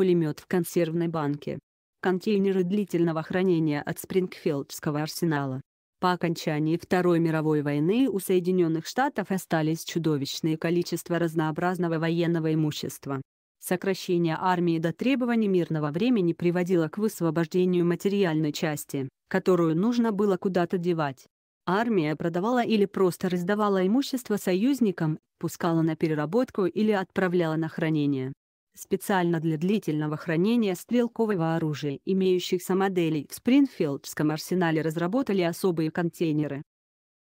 пулемет в консервной банке. Контейнеры длительного хранения от Спрингфилдского арсенала. По окончании Второй мировой войны у Соединенных Штатов остались чудовищные количества разнообразного военного имущества. Сокращение армии до требований мирного времени приводило к высвобождению материальной части, которую нужно было куда-то девать. Армия продавала или просто раздавала имущество союзникам, пускала на переработку или отправляла на хранение специально для длительного хранения стрелкового оружия имеющихся моделей в Спрингфилдском арсенале разработали особые контейнеры.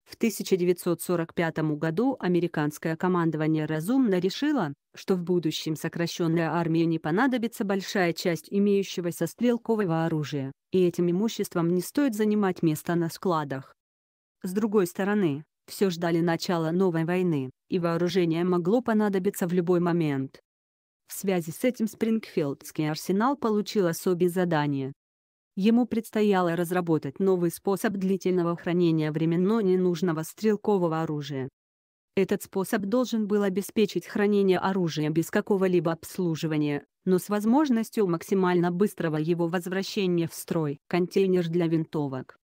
В 1945 году американское командование разумно решило, что в будущем сокращенной армии не понадобится большая часть имеющегося стрелкового оружия, и этим имуществом не стоит занимать место на складах. С другой стороны, все ждали начала новой войны, и вооружение могло понадобиться в любой момент. В связи с этим Спрингфилдский арсенал получил особое задание. Ему предстояло разработать новый способ длительного хранения временно ненужного стрелкового оружия. Этот способ должен был обеспечить хранение оружия без какого-либо обслуживания, но с возможностью максимально быстрого его возвращения в строй. Контейнер для винтовок.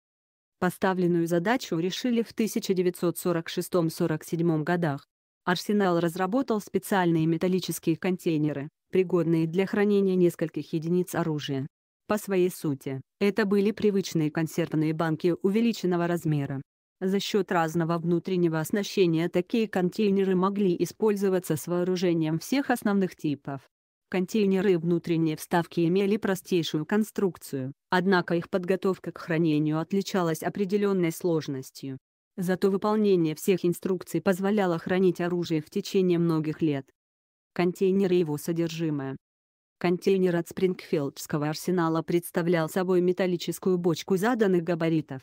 Поставленную задачу решили в 1946-47 годах. Арсенал разработал специальные металлические контейнеры, пригодные для хранения нескольких единиц оружия. По своей сути, это были привычные консервные банки увеличенного размера. За счет разного внутреннего оснащения такие контейнеры могли использоваться с вооружением всех основных типов. Контейнеры и внутренние вставки имели простейшую конструкцию, однако их подготовка к хранению отличалась определенной сложностью. Зато выполнение всех инструкций позволяло хранить оружие в течение многих лет. Контейнер и его содержимое. Контейнер от Спрингфилдского арсенала представлял собой металлическую бочку заданных габаритов.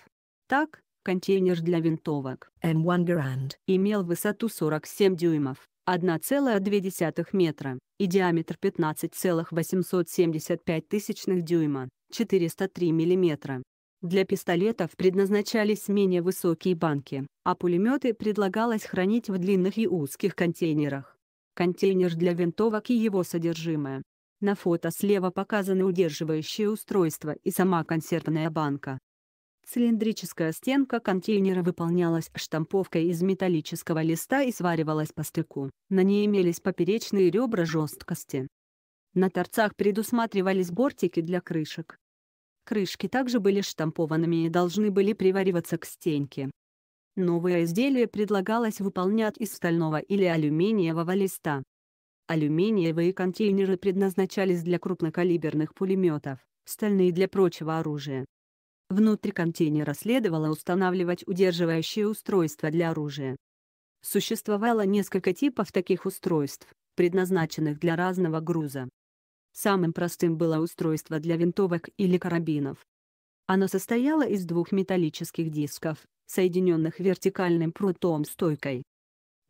Так, контейнер для винтовок m 1 Garand имел высоту 47 дюймов, 1,2 метра, и диаметр 15,875 дюйма, 403 миллиметра. Для пистолетов предназначались менее высокие банки, а пулеметы предлагалось хранить в длинных и узких контейнерах. Контейнер для винтовок и его содержимое. На фото слева показаны удерживающее устройство и сама консервная банка. Цилиндрическая стенка контейнера выполнялась штамповкой из металлического листа и сваривалась по стыку. На ней имелись поперечные ребра жесткости. На торцах предусматривались бортики для крышек. Крышки также были штампованными и должны были привариваться к стенке. Новое изделие предлагалось выполнять из стального или алюминиевого листа. Алюминиевые контейнеры предназначались для крупнокалиберных пулеметов, стальные для прочего оружия. Внутри контейнера следовало устанавливать удерживающее устройство для оружия. Существовало несколько типов таких устройств, предназначенных для разного груза. Самым простым было устройство для винтовок или карабинов. Оно состояло из двух металлических дисков, соединенных вертикальным прутом-стойкой.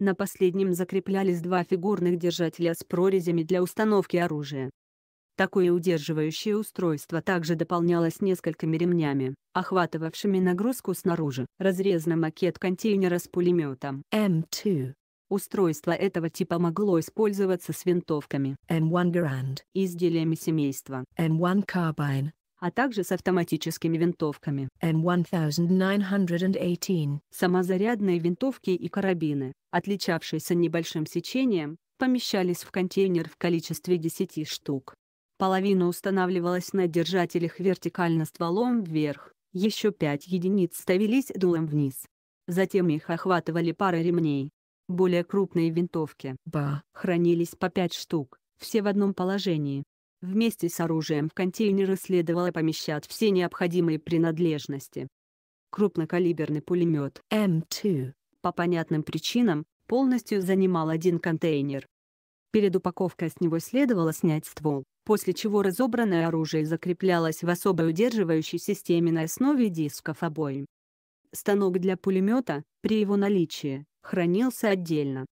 На последнем закреплялись два фигурных держателя с прорезями для установки оружия. Такое удерживающее устройство также дополнялось несколькими ремнями, охватывавшими нагрузку снаружи. Разрезан макет контейнера с пулеметом М2 Устройство этого типа могло использоваться с винтовками M1 Garand, изделиями семейства M1 Carbine, а также с автоматическими винтовками M1918. Самозарядные винтовки и карабины, отличавшиеся небольшим сечением, помещались в контейнер в количестве 10 штук. Половина устанавливалась на держателях вертикально стволом вверх, еще 5 единиц ставились дулом вниз. Затем их охватывали пары ремней, более крупные винтовки Ба. хранились по 5 штук, все в одном положении. Вместе с оружием в контейнеры следовало помещать все необходимые принадлежности. Крупнокалиберный пулемет М2 по понятным причинам полностью занимал один контейнер. Перед упаковкой с него следовало снять ствол, после чего разобранное оружие закреплялось в особой удерживающей системе на основе дисков обоим станок для пулемета, при его наличии, хранился отдельно.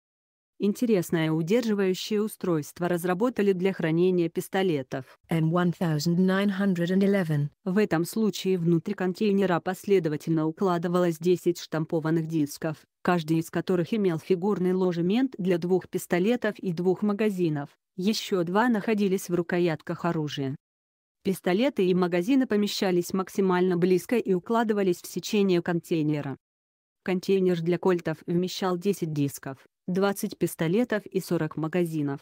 Интересное удерживающее устройство разработали для хранения пистолетов m 1911 В этом случае внутри контейнера последовательно укладывалось 10 штампованных дисков, каждый из которых имел фигурный ложемент для двух пистолетов и двух магазинов. Еще два находились в рукоятках оружия. Пистолеты и магазины помещались максимально близко и укладывались в сечение контейнера. Контейнер для кольтов вмещал 10 дисков, 20 пистолетов и 40 магазинов.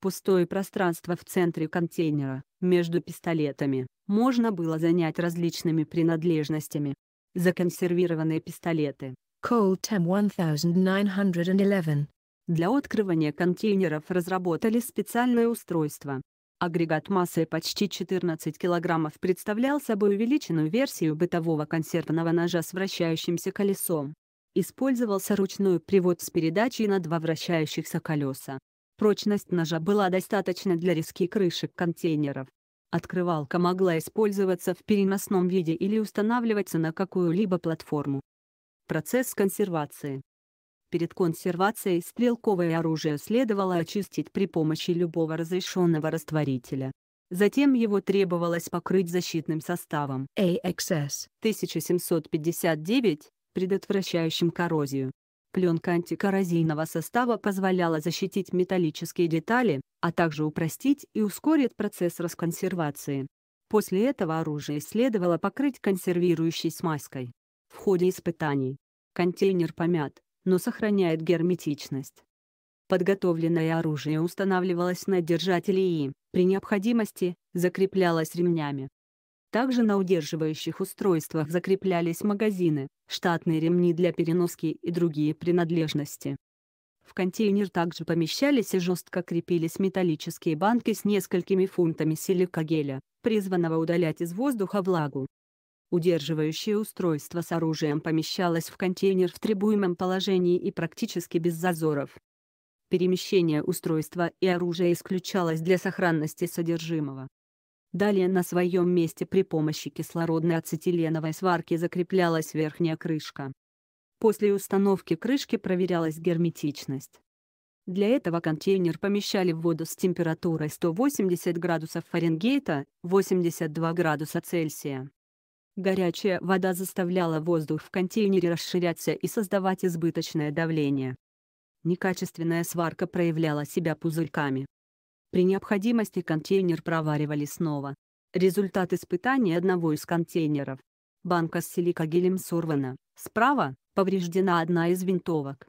Пустое пространство в центре контейнера, между пистолетами, можно было занять различными принадлежностями. Законсервированные пистолеты Colt M1911 для открывания контейнеров разработали специальное устройство, Агрегат массой почти 14 килограммов представлял собой увеличенную версию бытового консервного ножа с вращающимся колесом. Использовался ручной привод с передачей на два вращающихся колеса. Прочность ножа была достаточна для резки крышек контейнеров. Открывалка могла использоваться в переносном виде или устанавливаться на какую-либо платформу. Процесс консервации Перед консервацией стрелковое оружие следовало очистить при помощи любого разрешенного растворителя. Затем его требовалось покрыть защитным составом AXS 1759, предотвращающим коррозию. Пленка антикоррозийного состава позволяла защитить металлические детали, а также упростить и ускорить процесс расконсервации. После этого оружие следовало покрыть консервирующей смазкой. В ходе испытаний контейнер помят, но сохраняет герметичность. Подготовленное оружие устанавливалось на держателе и, при необходимости, закреплялось ремнями. Также на удерживающих устройствах закреплялись магазины, штатные ремни для переноски и другие принадлежности. В контейнер также помещались и жестко крепились металлические банки с несколькими фунтами силикогеля, призванного удалять из воздуха влагу. Удерживающее устройство с оружием помещалось в контейнер в требуемом положении и практически без зазоров. Перемещение устройства и оружия исключалось для сохранности содержимого. Далее на своем месте при помощи кислородной ацетиленовой сварки закреплялась верхняя крышка. После установки крышки проверялась герметичность. Для этого контейнер помещали в воду с температурой 180 градусов Фаренгейта, 82 градуса Цельсия. Горячая вода заставляла воздух в контейнере расширяться и создавать избыточное давление. Некачественная сварка проявляла себя пузырьками. При необходимости контейнер проваривали снова. Результат испытания одного из контейнеров. Банка с силикогелем сорвана, справа – повреждена одна из винтовок.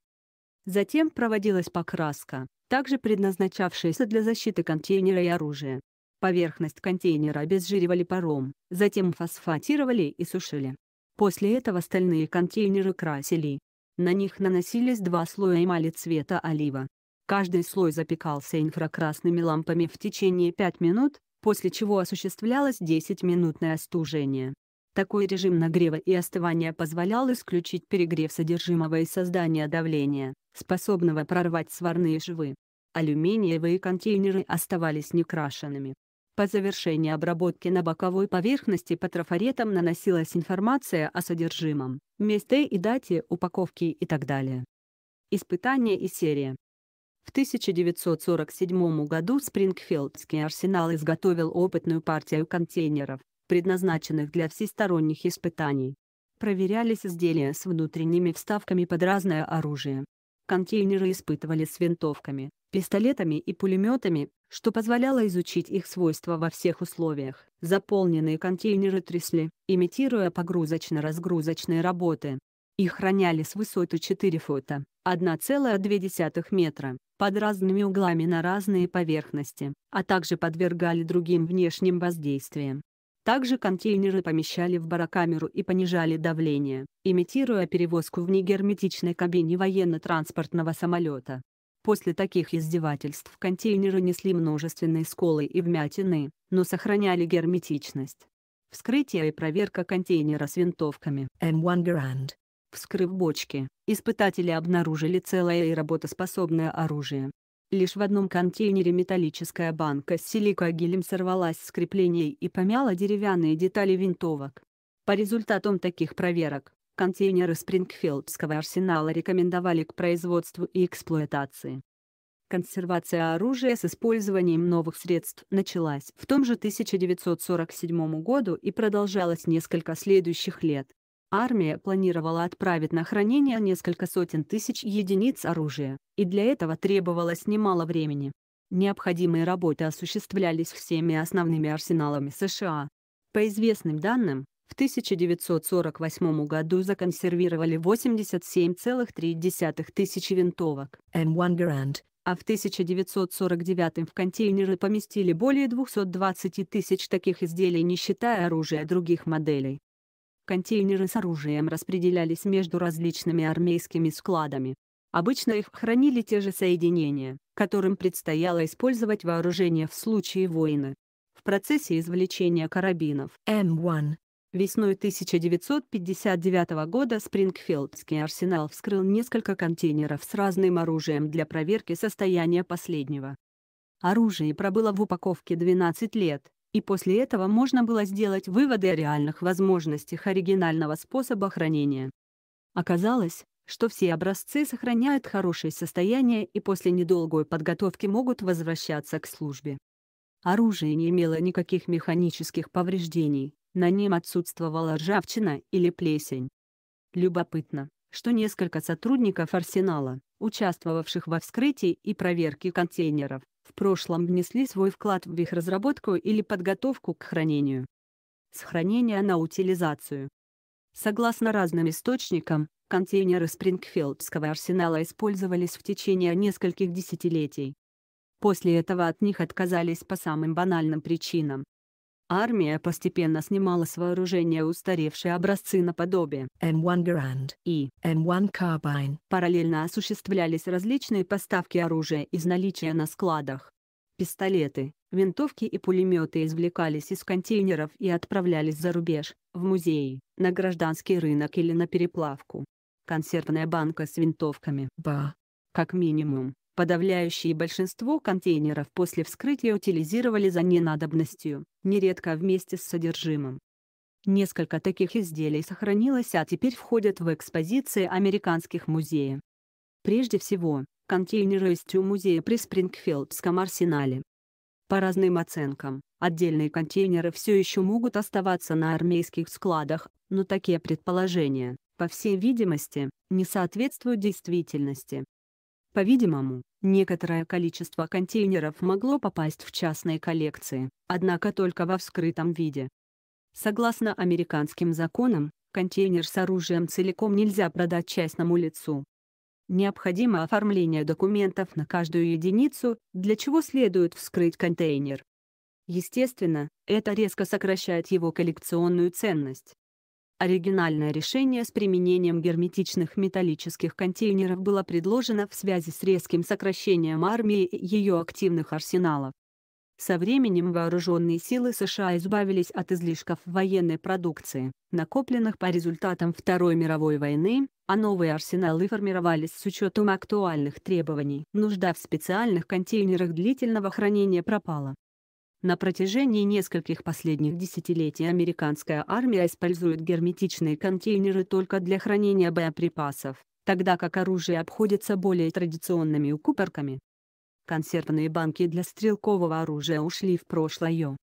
Затем проводилась покраска, также предназначавшаяся для защиты контейнера и оружия. Поверхность контейнера обезжиривали паром, затем фосфатировали и сушили. После этого стальные контейнеры красили. На них наносились два слоя эмали цвета олива. Каждый слой запекался инфракрасными лампами в течение 5 минут, после чего осуществлялось 10-минутное остужение. Такой режим нагрева и остывания позволял исключить перегрев содержимого и создание давления, способного прорвать сварные швы. Алюминиевые контейнеры оставались некрашенными. По завершении обработки на боковой поверхности по трафаретам наносилась информация о содержимом, месте и дате упаковки и так далее. Испытания и серия. В 1947 году Спрингфилдский арсенал изготовил опытную партию контейнеров, предназначенных для всесторонних испытаний. Проверялись изделия с внутренними вставками под разное оружие. Контейнеры испытывали с винтовками, пистолетами и пулеметами, что позволяло изучить их свойства во всех условиях. Заполненные контейнеры трясли, имитируя погрузочно-разгрузочные работы. Их храняли с высоты 4 фута, 1,2 метра, под разными углами на разные поверхности, а также подвергали другим внешним воздействиям. Также контейнеры помещали в барокамеру и понижали давление, имитируя перевозку в негерметичной кабине военно-транспортного самолета. После таких издевательств контейнеры несли множественные сколы и вмятины, но сохраняли герметичность. Вскрытие и проверка контейнера с винтовками. m 1 Grand. Вскрыв бочки, испытатели обнаружили целое и работоспособное оружие. Лишь в одном контейнере металлическая банка с силикогелем сорвалась с креплений и помяла деревянные детали винтовок. По результатам таких проверок, контейнеры Спрингфилдского арсенала рекомендовали к производству и эксплуатации. Консервация оружия с использованием новых средств началась в том же 1947 году и продолжалась несколько следующих лет. Армия планировала отправить на хранение несколько сотен тысяч единиц оружия, и для этого требовалось немало времени. Необходимые работы осуществлялись всеми основными арсеналами США. По известным данным, в 1948 году законсервировали 87,3 тысячи винтовок m 1 Garand, а в 1949 в контейнеры поместили более 220 тысяч таких изделий, не считая оружия других моделей. Контейнеры с оружием распределялись между различными армейскими складами. Обычно их хранили те же соединения, которым предстояло использовать вооружение в случае войны. В процессе извлечения карабинов m 1 Весной 1959 года Спрингфилдский арсенал вскрыл несколько контейнеров с разным оружием для проверки состояния последнего. Оружие пробыло в упаковке 12 лет, и после этого можно было сделать выводы о реальных возможностях оригинального способа хранения. Оказалось, что все образцы сохраняют хорошее состояние и после недолгой подготовки могут возвращаться к службе. Оружие не имело никаких механических повреждений, на нем отсутствовала ржавчина или плесень. Любопытно, что несколько сотрудников арсенала, участвовавших во вскрытии и проверке контейнеров, в прошлом внесли свой вклад в их разработку или подготовку к хранению. С хранения на утилизацию. Согласно разным источникам, контейнеры Спрингфилдского арсенала использовались в течение нескольких десятилетий. После этого от них отказались по самым банальным причинам, Армия постепенно снимала с вооружения устаревшие образцы наподобие М1 Garand и М1 Carbine. Параллельно осуществлялись различные поставки оружия из наличия на складах. Пистолеты, винтовки и пулеметы извлекались из контейнеров и отправлялись за рубеж, в музеи, на гражданский рынок или на переплавку. Консервная банка с винтовками. Ба. Как минимум, Подавляющее большинство контейнеров после вскрытия утилизировали за ненадобностью, нередко вместе с содержимым. Несколько таких изделий сохранилось, а теперь входят в экспозиции американских музеев. Прежде всего, контейнеры из Тю-музея при Спрингфилдском арсенале. По разным оценкам, отдельные контейнеры все еще могут оставаться на армейских складах, но такие предположения, по всей видимости, не соответствуют действительности. По-видимому, некоторое количество контейнеров могло попасть в частные коллекции, однако только во вскрытом виде. Согласно американским законам, контейнер с оружием целиком нельзя продать частному лицу. Необходимо оформление документов на каждую единицу, для чего следует вскрыть контейнер. Естественно, это резко сокращает его коллекционную ценность. Оригинальное решение с применением герметичных металлических контейнеров было предложено в связи с резким сокращением армии и ее активных арсеналов. Со временем вооруженные силы США избавились от излишков военной продукции, накопленных по результатам Второй мировой войны, а новые арсеналы формировались с учетом актуальных требований. Нужда в специальных контейнерах длительного хранения пропала. На протяжении нескольких последних десятилетий американская армия использует герметичные контейнеры только для хранения боеприпасов, тогда как оружие обходится более традиционными укупорками. Консервные банки для стрелкового оружия ушли в прошлое,